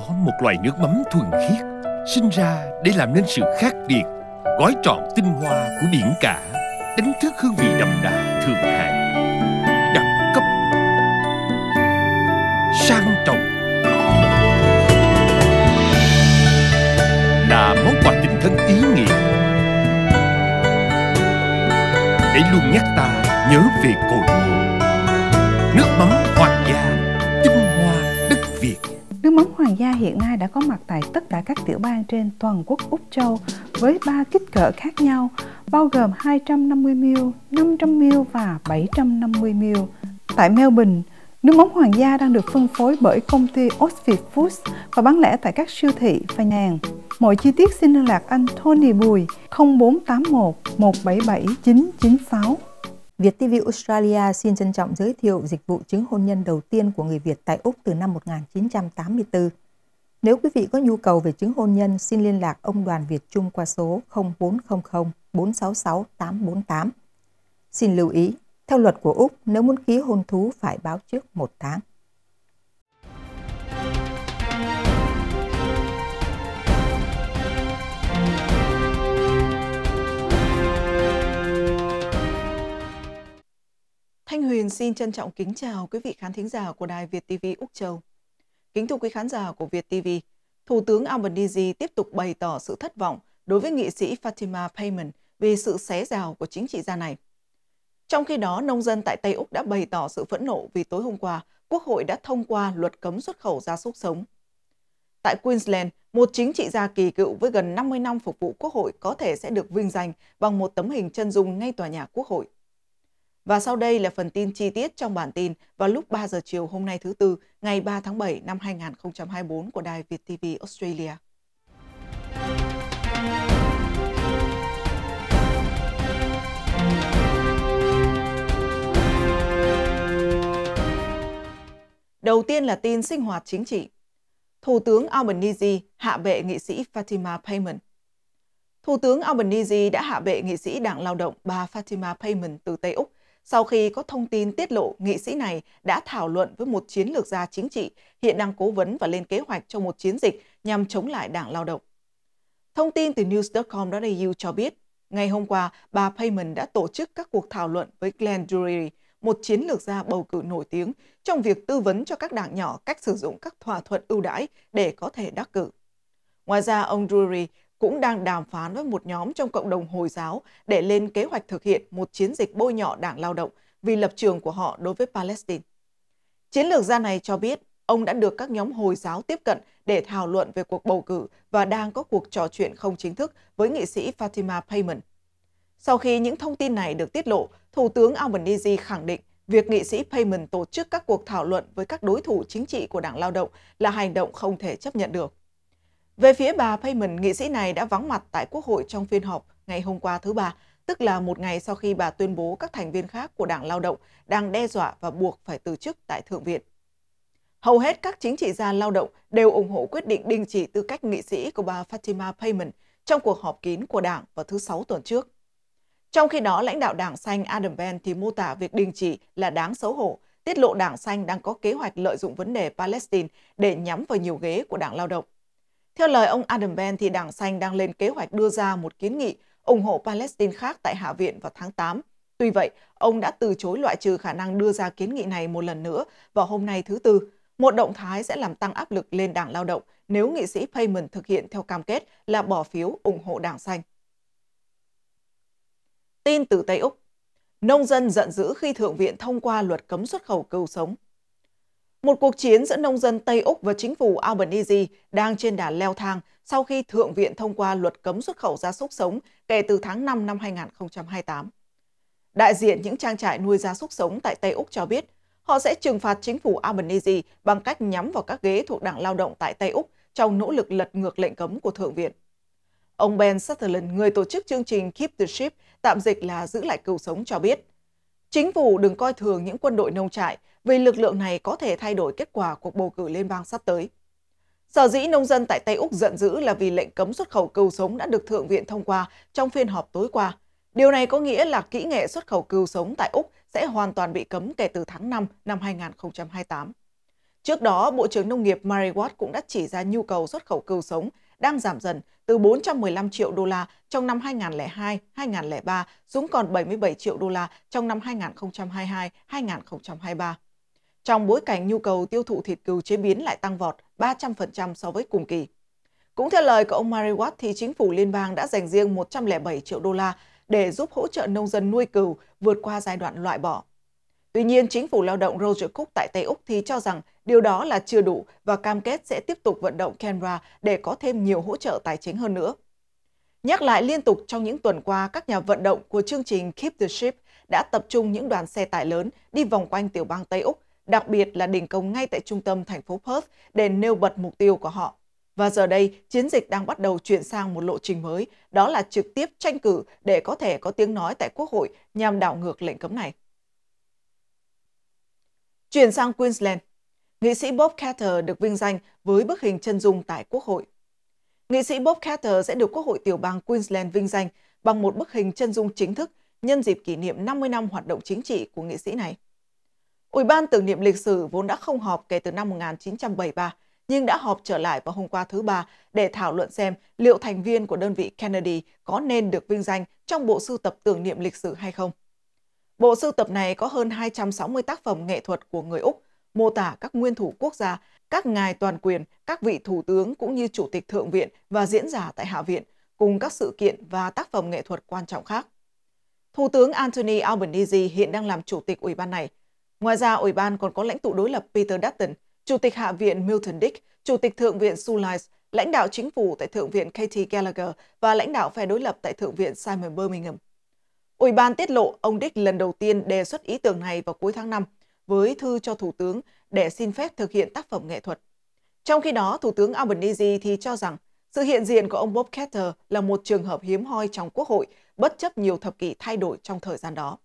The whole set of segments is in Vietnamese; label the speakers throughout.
Speaker 1: có một loài nước mắm thuần khiết sinh ra để làm nên sự khác biệt gói trọn tinh hoa của biển cả đánh thức hương vị đậm đà thượng hạng đẳng cấp sang trọng là món quà tình thân ý nghĩa để luôn nhắc ta hiện nay đã có mặt tại tất cả các tiểu bang trên toàn quốc Úc Châu với ba kích cỡ khác nhau, bao gồm 250ml, 500ml và 750ml. Tại Melbourne, nước mắm hoàng gia đang được phân phối bởi công ty Oxford Foods và bán lẻ tại các siêu thị và nhà hàng. Mọi chi tiết xin liên lạc anh Tony Bùi 0481 177 996. Việt TV Australia xin trân trọng giới thiệu dịch vụ chứng hôn nhân đầu tiên của người Việt tại Úc từ năm 1984. Nếu quý vị có nhu cầu về chứng hôn nhân, xin liên lạc ông Đoàn Việt Trung qua số 0400 466 848. Xin lưu ý, theo luật của Úc, nếu muốn ký hôn thú phải báo trước một tháng. Thanh Huyền xin trân trọng kính chào quý vị khán thính giả của Đài Việt TV Úc Châu. Kính thưa quý khán giả của Việt TV, Thủ tướng Albanese tiếp tục bày tỏ sự thất vọng đối với nghị sĩ Fatima Payman về sự xé rào của chính trị gia này. Trong khi đó, nông dân tại Tây Úc đã bày tỏ sự phẫn nộ vì tối hôm qua, Quốc hội đã thông qua luật cấm xuất khẩu gia súc sống. Tại Queensland, một chính trị gia kỳ cựu với gần 50 năm phục vụ Quốc hội có thể sẽ được vinh danh bằng một tấm hình chân dung ngay tòa nhà Quốc hội. Và sau đây là phần tin chi tiết trong bản tin vào lúc 3 giờ chiều hôm nay thứ Tư, ngày 3 tháng 7 năm 2024 của Đài Việt TV Australia. Đầu tiên là tin sinh hoạt chính trị. Thủ tướng Albanese hạ bệ nghị sĩ Fatima Payment. Thủ tướng Albanese đã hạ bệ nghị sĩ Đảng Lao động bà Fatima Payment từ Tây Úc sau khi có thông tin tiết lộ nghị sĩ này đã thảo luận với một chiến lược gia chính trị hiện đang cố vấn và lên kế hoạch cho một chiến dịch nhằm chống lại Đảng Lao động. Thông tin từ news.com.au cho biết, ngày hôm qua, bà Payman đã tổ chức các cuộc thảo luận với Glenn Drury, một chiến lược gia bầu cử nổi tiếng trong việc tư vấn cho các đảng nhỏ cách sử dụng các thỏa thuận ưu đãi để có thể đắc cử. Ngoài ra, ông Drury cũng đang đàm phán với một nhóm trong cộng đồng Hồi giáo để lên kế hoạch thực hiện một chiến dịch bôi nhọ đảng lao động vì lập trường của họ đối với Palestine. Chiến lược gia này cho biết ông đã được các nhóm Hồi giáo tiếp cận để thảo luận về cuộc bầu cử và đang có cuộc trò chuyện không chính thức với nghị sĩ Fatima Payman. Sau khi những thông tin này được tiết lộ, Thủ tướng Albanese khẳng định việc nghị sĩ Payman tổ chức các cuộc thảo luận với các đối thủ chính trị của Đảng Lao động là hành động không thể chấp nhận được. Về phía bà Payment, nghị sĩ này đã vắng mặt tại Quốc hội trong phiên họp ngày hôm qua thứ Ba, tức là một ngày sau khi bà tuyên bố các thành viên khác của Đảng Lao động đang đe dọa và buộc phải từ chức tại Thượng viện. Hầu hết các chính trị gia lao động đều ủng hộ quyết định đình chỉ tư cách nghị sĩ của bà Fatima Payment trong cuộc họp kín của Đảng vào thứ Sáu tuần trước. Trong khi đó, lãnh đạo Đảng Xanh Adam Ben thì mô tả việc đình chỉ là đáng xấu hổ, tiết lộ Đảng Xanh đang có kế hoạch lợi dụng vấn đề Palestine để nhắm vào nhiều ghế của Đảng Lao động. Theo lời ông Adam Ben, thì Đảng Xanh đang lên kế hoạch đưa ra một kiến nghị ủng hộ Palestine khác tại Hạ viện vào tháng 8. Tuy vậy, ông đã từ chối loại trừ khả năng đưa ra kiến nghị này một lần nữa vào hôm nay thứ Tư. Một động thái sẽ làm tăng áp lực lên Đảng Lao động nếu nghị sĩ Payment thực hiện theo cam kết là bỏ phiếu ủng hộ Đảng Xanh. Tin từ Tây Úc Nông dân giận dữ khi Thượng viện thông qua luật cấm xuất khẩu cừu sống. Một cuộc chiến giữa nông dân Tây Úc và chính phủ Albanese đang trên đà leo thang sau khi Thượng viện thông qua luật cấm xuất khẩu gia súc sống kể từ tháng 5 năm 2028. Đại diện những trang trại nuôi gia súc sống tại Tây Úc cho biết, họ sẽ trừng phạt chính phủ Albanese bằng cách nhắm vào các ghế thuộc Đảng Lao động tại Tây Úc trong nỗ lực lật ngược lệnh cấm của Thượng viện. Ông Ben Sutherland, người tổ chức chương trình Keep the Ship, tạm dịch là giữ lại cừu sống cho biết, chính phủ đừng coi thường những quân đội nông trại vì lực lượng này có thể thay đổi kết quả cuộc bầu cử liên bang sắp tới. Sở dĩ nông dân tại Tây Úc giận dữ là vì lệnh cấm xuất khẩu cừu sống đã được Thượng viện thông qua trong phiên họp tối qua. Điều này có nghĩa là kỹ nghệ xuất khẩu cừu sống tại Úc sẽ hoàn toàn bị cấm kể từ tháng 5 năm 2028. Trước đó, Bộ trưởng Nông nghiệp Mary Watt cũng đã chỉ ra nhu cầu xuất khẩu cừu sống đang giảm dần từ 415 triệu đô la trong năm 2002-2003 xuống còn 77 triệu đô la trong năm 2022-2023 trong bối cảnh nhu cầu tiêu thụ thịt cừu chế biến lại tăng vọt 300% so với cùng kỳ. Cũng theo lời của ông Murray Watt thì chính phủ liên bang đã dành riêng 107 triệu đô la để giúp hỗ trợ nông dân nuôi cừu vượt qua giai đoạn loại bỏ. Tuy nhiên, chính phủ lao động Roger Cook tại Tây Úc thì cho rằng điều đó là chưa đủ và cam kết sẽ tiếp tục vận động Canberra để có thêm nhiều hỗ trợ tài chính hơn nữa. Nhắc lại liên tục trong những tuần qua, các nhà vận động của chương trình Keep the Ship đã tập trung những đoàn xe tải lớn đi vòng quanh tiểu bang Tây Úc đặc biệt là đình công ngay tại trung tâm thành phố Perth để nêu bật mục tiêu của họ. Và giờ đây, chiến dịch đang bắt đầu chuyển sang một lộ trình mới, đó là trực tiếp tranh cử để có thể có tiếng nói tại Quốc hội nhằm đảo ngược lệnh cấm này. Chuyển sang Queensland, nghị sĩ Bob Carter được vinh danh với bức hình chân dung tại Quốc hội. Nghị sĩ Bob Carter sẽ được Quốc hội tiểu bang Queensland vinh danh bằng một bức hình chân dung chính thức nhân dịp kỷ niệm 50 năm hoạt động chính trị của nghị sĩ này. Ủy ban tưởng niệm lịch sử vốn đã không họp kể từ năm 1973, nhưng đã họp trở lại vào hôm qua thứ Ba để thảo luận xem liệu thành viên của đơn vị Kennedy có nên được vinh danh trong bộ sưu tập tưởng niệm lịch sử hay không. Bộ sưu tập này có hơn 260 tác phẩm nghệ thuật của người Úc, mô tả các nguyên thủ quốc gia, các ngài toàn quyền, các vị thủ tướng cũng như chủ tịch thượng viện và diễn giả tại hạ viện, cùng các sự kiện và tác phẩm nghệ thuật quan trọng khác. Thủ tướng Anthony Albanese hiện đang làm chủ tịch ủy ban này – Ngoài ra, Ủy ban còn có lãnh tụ đối lập Peter Dutton, Chủ tịch Hạ viện Milton Dick, Chủ tịch Thượng viện Sue Lyles, lãnh đạo chính phủ tại Thượng viện Katie Gallagher và lãnh đạo phe đối lập tại Thượng viện Simon Birmingham. Ủy ban tiết lộ ông Dick lần đầu tiên đề xuất ý tưởng này vào cuối tháng 5 với thư cho Thủ tướng để xin phép thực hiện tác phẩm nghệ thuật. Trong khi đó, Thủ tướng Albanese thì cho rằng sự hiện diện của ông Bob Carter là một trường hợp hiếm hoi trong Quốc hội, bất chấp nhiều thập kỷ thay đổi trong thời gian đó.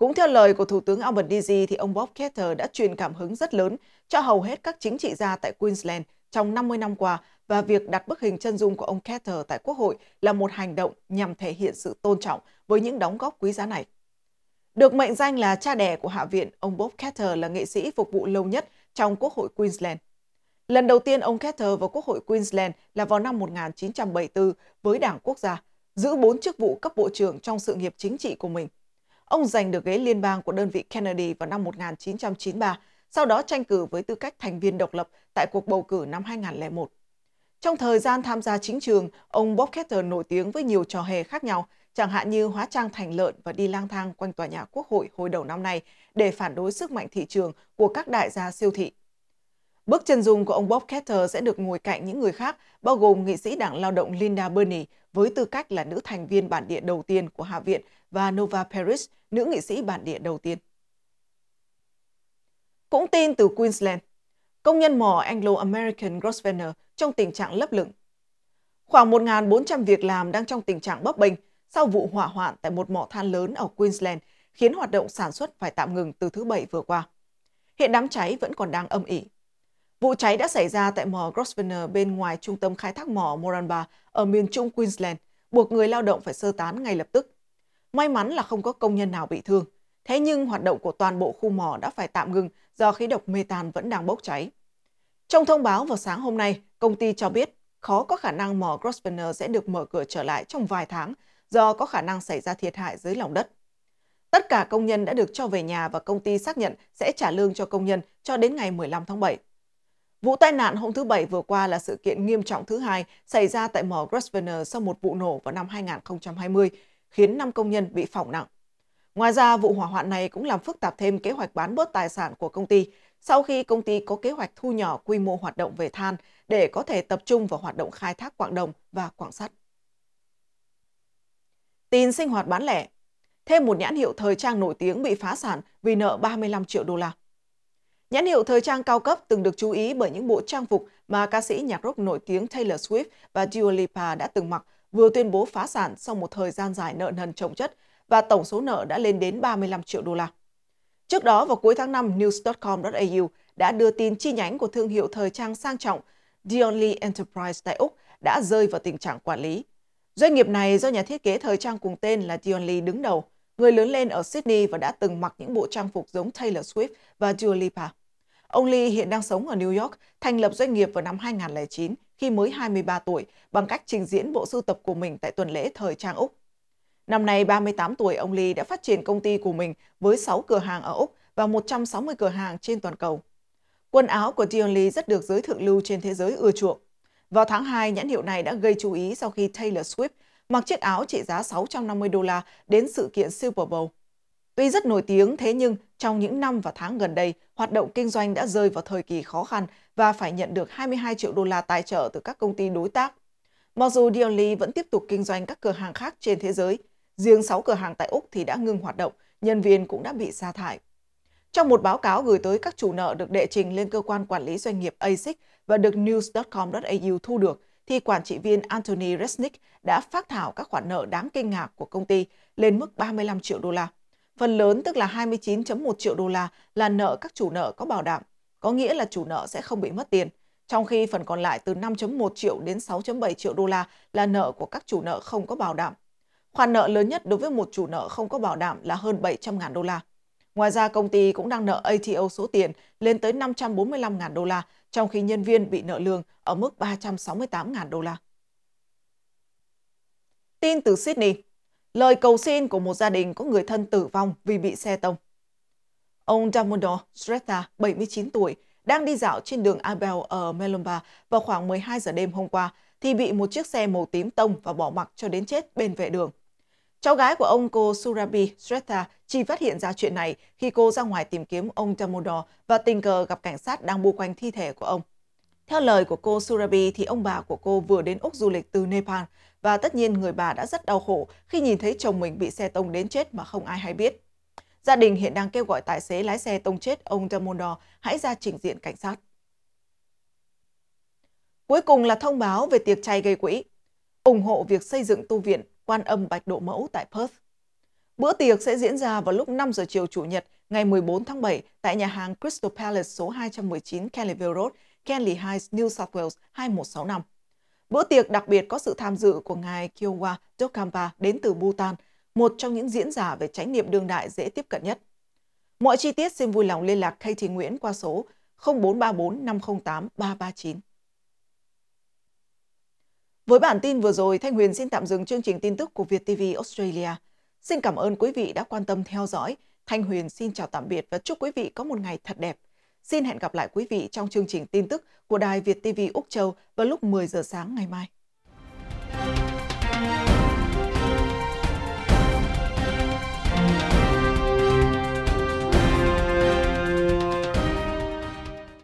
Speaker 1: Cũng theo lời của Thủ tướng Albanese thì ông Bob Carter đã truyền cảm hứng rất lớn cho hầu hết các chính trị gia tại Queensland trong 50 năm qua và việc đặt bức hình chân dung của ông Carter tại Quốc hội là một hành động nhằm thể hiện sự tôn trọng với những đóng góp quý giá này. Được mệnh danh là cha đẻ của Hạ viện, ông Bob Carter là nghệ sĩ phục vụ lâu nhất trong Quốc hội Queensland. Lần đầu tiên ông Carter vào Quốc hội Queensland là vào năm 1974 với Đảng Quốc gia, giữ bốn chức vụ cấp bộ trưởng trong sự nghiệp chính trị của mình – Ông giành được ghế liên bang của đơn vị Kennedy vào năm 1993, sau đó tranh cử với tư cách thành viên độc lập tại cuộc bầu cử năm 2001. Trong thời gian tham gia chính trường, ông Bob Carter nổi tiếng với nhiều trò hề khác nhau, chẳng hạn như hóa trang thành lợn và đi lang thang quanh tòa nhà Quốc hội hồi đầu năm nay để phản đối sức mạnh thị trường của các đại gia siêu thị Bước chân dung của ông Bob Carter sẽ được ngồi cạnh những người khác, bao gồm nghị sĩ đảng lao động Linda Burney với tư cách là nữ thành viên bản địa đầu tiên của Hạ viện và Nova Paris, nữ nghị sĩ bản địa đầu tiên. Cũng tin từ Queensland, công nhân mỏ Anglo-American Grosvenor trong tình trạng lấp lửng. Khoảng 1.400 việc làm đang trong tình trạng bấp bênh sau vụ hỏa hoạn tại một mỏ than lớn ở Queensland, khiến hoạt động sản xuất phải tạm ngừng từ thứ Bảy vừa qua. Hiện đám cháy vẫn còn đang âm ỉ. Vụ cháy đã xảy ra tại mỏ Grosvenor bên ngoài trung tâm khai thác mỏ Moranbah ở miền trung Queensland, buộc người lao động phải sơ tán ngay lập tức. May mắn là không có công nhân nào bị thương. Thế nhưng hoạt động của toàn bộ khu mỏ đã phải tạm ngừng do khí độc mê tan vẫn đang bốc cháy. Trong thông báo vào sáng hôm nay, công ty cho biết khó có khả năng mỏ Grosvenor sẽ được mở cửa trở lại trong vài tháng do có khả năng xảy ra thiệt hại dưới lòng đất. Tất cả công nhân đã được cho về nhà và công ty xác nhận sẽ trả lương cho công nhân cho đến ngày 15 tháng 7. Vụ tai nạn hôm thứ Bảy vừa qua là sự kiện nghiêm trọng thứ hai xảy ra tại mỏ Grosvenor sau một vụ nổ vào năm 2020, khiến 5 công nhân bị phỏng nặng. Ngoài ra, vụ hỏa hoạn này cũng làm phức tạp thêm kế hoạch bán bớt tài sản của công ty sau khi công ty có kế hoạch thu nhỏ quy mô hoạt động về than để có thể tập trung vào hoạt động khai thác quạng đồng và quạng sắt. Tin sinh hoạt bán lẻ Thêm một nhãn hiệu thời trang nổi tiếng bị phá sản vì nợ 35 triệu đô la. Nhãn hiệu thời trang cao cấp từng được chú ý bởi những bộ trang phục mà ca sĩ nhạc rock nổi tiếng Taylor Swift và Dua Lipa đã từng mặc, vừa tuyên bố phá sản sau một thời gian dài nợ nần chồng chất và tổng số nợ đã lên đến 35 triệu đô la. Trước đó, vào cuối tháng 5, news.com.au đã đưa tin chi nhánh của thương hiệu thời trang sang trọng Dionly Enterprise tại Úc đã rơi vào tình trạng quản lý. Doanh nghiệp này do nhà thiết kế thời trang cùng tên là Dion Lee đứng đầu, người lớn lên ở Sydney và đã từng mặc những bộ trang phục giống Taylor Swift và Dua Lipa. Ông Lee hiện đang sống ở New York, thành lập doanh nghiệp vào năm 2009 khi mới 23 tuổi bằng cách trình diễn bộ sưu tập của mình tại tuần lễ thời trang Úc. Năm nay 38 tuổi, ông Lee đã phát triển công ty của mình với 6 cửa hàng ở Úc và 160 cửa hàng trên toàn cầu. Quần áo của Dion Lee rất được giới thượng lưu trên thế giới ưa chuộng. Vào tháng 2, nhãn hiệu này đã gây chú ý sau khi Taylor Swift mặc chiếc áo trị giá 650 đô la đến sự kiện Super Bowl. Tuy rất nổi tiếng thế nhưng trong những năm và tháng gần đây, hoạt động kinh doanh đã rơi vào thời kỳ khó khăn và phải nhận được 22 triệu đô la tài trợ từ các công ty đối tác. Mặc dù Diorly vẫn tiếp tục kinh doanh các cửa hàng khác trên thế giới, riêng 6 cửa hàng tại Úc thì đã ngừng hoạt động, nhân viên cũng đã bị sa thải. Trong một báo cáo gửi tới các chủ nợ được đệ trình lên cơ quan quản lý doanh nghiệp ASIC và được news.com.au thu được, thì quản trị viên Anthony Resnick đã phát thảo các khoản nợ đáng kinh ngạc của công ty lên mức 35 triệu đô la. Phần lớn tức là 29.1 triệu đô la là nợ các chủ nợ có bảo đảm, có nghĩa là chủ nợ sẽ không bị mất tiền, trong khi phần còn lại từ 5.1 triệu đến 6.7 triệu đô la là nợ của các chủ nợ không có bảo đảm. Khoản nợ lớn nhất đối với một chủ nợ không có bảo đảm là hơn 700.000 đô la. Ngoài ra, công ty cũng đang nợ ATO số tiền lên tới 545.000 đô la, trong khi nhân viên bị nợ lương ở mức 368.000 đô la. Tin từ Sydney lời cầu xin của một gia đình có người thân tử vong vì bị xe tông. Ông Dumbledore Stretta, 79 tuổi, đang đi dạo trên đường Abel ở Melumba vào khoảng 12 giờ đêm hôm qua thì bị một chiếc xe màu tím tông và bỏ mặc cho đến chết bên vệ đường. Cháu gái của ông cô Surabi Stretta chỉ phát hiện ra chuyện này khi cô ra ngoài tìm kiếm ông Dumbledore và tình cờ gặp cảnh sát đang bu quanh thi thể của ông. Theo lời của cô Surabi thì ông bà của cô vừa đến Úc du lịch từ Nepal và tất nhiên người bà đã rất đau khổ khi nhìn thấy chồng mình bị xe tông đến chết mà không ai hay biết. Gia đình hiện đang kêu gọi tài xế lái xe tông chết ông Damodor hãy ra trình diện cảnh sát. Cuối cùng là thông báo về tiệc chay gây quỹ, ủng hộ việc xây dựng tu viện quan âm Bạch Độ Mẫu tại Perth. Bữa tiệc sẽ diễn ra vào lúc 5 giờ chiều Chủ nhật ngày 14 tháng 7 tại nhà hàng Crystal Palace số 219 Canleyville Road, Canley Heights, New South Wales 2165 Bữa tiệc đặc biệt có sự tham dự của ngài Kiowa Dokamba đến từ Bhutan, một trong những diễn giả về chánh niệm đương đại dễ tiếp cận nhất. Mọi chi tiết xin vui lòng liên lạc Katie Nguyễn qua số 0434 508 339. Với bản tin vừa rồi, Thanh Huyền xin tạm dừng chương trình tin tức của Việt TV Australia. Xin cảm ơn quý vị đã quan tâm theo dõi. Thanh Huyền xin chào tạm biệt và chúc quý vị có một ngày thật đẹp. Xin hẹn gặp lại quý vị trong chương trình tin tức của Đài Việt TV Úc Châu vào lúc 10 giờ sáng ngày mai.